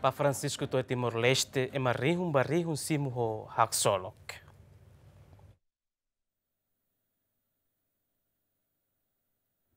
Papa Francisco to Timor-Leste, ema rihun ba rihun simu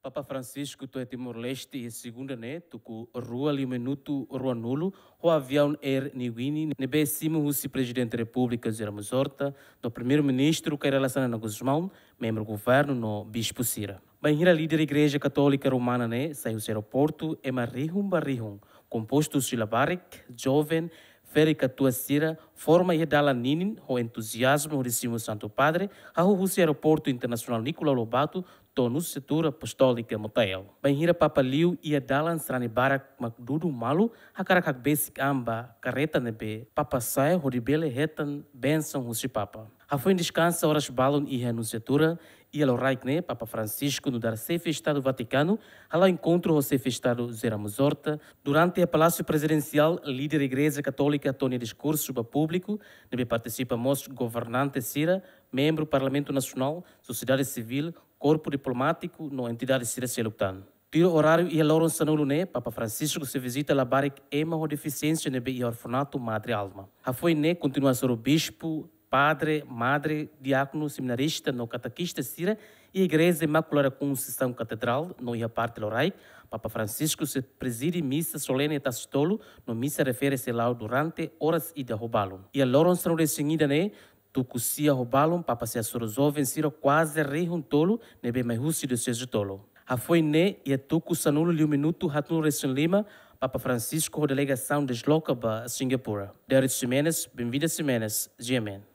Papa Francisco to Timor-Leste e segunda né, tuku rua li minuto rua nulo, o avião Air Niwini, nebe simu husi presidente da República Ziramo Zorta, do primeiro-ministro que relaciona na Guzmão, membro do governo no Bispo Sira. Banhira líder igreja católica romana né, saiu do aeroporto, é marrihum barrihum, composto silabaric, jovem, férica tua sira, forma e dala ninin, o entusiasmo recimo Santo Padre, a Rússia Aeroporto Internacional Nicolau Lobato, tonu setura apostólica Bem, Banhira Papa Liu ia dala srani barak makdudu malu, a besik amba, carreta nebe, Papa sai, horibele retan, benção Rússia Papa. Afim descansa horas balon e renunciatura, e ao Raikne, Papa Francisco, no dar chefe Estado Vaticano, ao encontro o chefe Estado Zeramuzorta, durante a Palácio Presidencial, líder da Igreja Católica Tony Discurso para público, onde participa most governante Cira, membro do Parlamento Nacional, sociedade civil, corpo diplomático, no entidade Cira Selutano. Tiro horário e Lauren Sanulune, Papa Francisco se visita a Baric Ema ou deficiência nebe e orfanato Madre Alma. A foi ne continua ser o bispo padre, madre, diácono, seminarista no catequista Sira e Igreja Imaculada Conceição Catedral, no Iaparte Lorai, Papa Francisco se preside missa solene tastolo, no missa refere-se lá durante horas e de roubalo. E a Lawrence não resinida, né? Tucucia roubalo, Papa se assorozou, venciro quase rei juntolo, né, bem mais russi do seu tolo. A foi né, e a tucu sanulo lhe um minuto, ratun resin lima, Papa Francisco, a delegação desloca para Singapura. Derrit Ximenes, bem-vinda Ximenes, GMN.